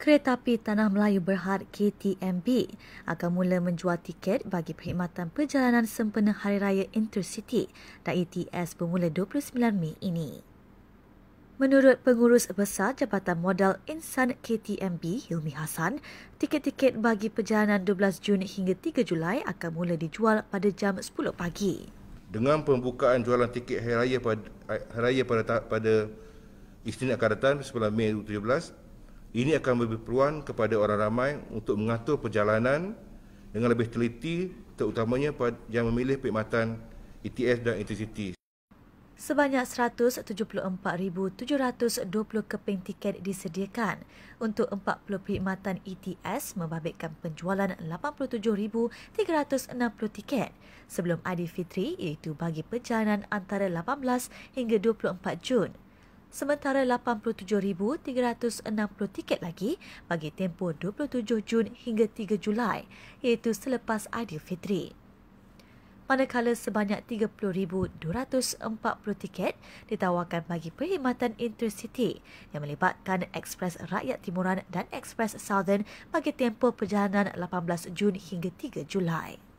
Kereta api Tanah Melayu Berhad KTMB akan mula menjual tiket bagi perkhidmatan perjalanan sempena Hari Raya Intercity dan ETS bermula 29 Mei ini. Menurut pengurus besar Jabatan Modal Insan KTMB, Hilmi Hasan, tiket-tiket bagi perjalanan 12 Jun hingga 3 Julai akan mula dijual pada jam 10 pagi. Dengan pembukaan jualan tiket Hari Raya pada, Hari Raya pada, pada Isnin akan datang Mei 2017, ini akan memberi peluang kepada orang ramai untuk mengatur perjalanan dengan lebih teliti terutamanya yang memilih perkhidmatan ETS dan intercity. Sebanyak 174,720 keping tiket disediakan untuk 40 perkhidmatan ETS membabitkan penjualan 87,360 tiket sebelum Adi Fitri iaitu bagi perjalanan antara 18 hingga 24 Jun sementara 87,360 tiket lagi bagi tempoh 27 Jun hingga 3 Julai iaitu selepas Fitri. Manakala sebanyak 30,240 tiket ditawarkan bagi perkhidmatan intercity yang melibatkan Ekspres Rakyat Timuran dan Ekspres Southern bagi tempoh perjalanan 18 Jun hingga 3 Julai.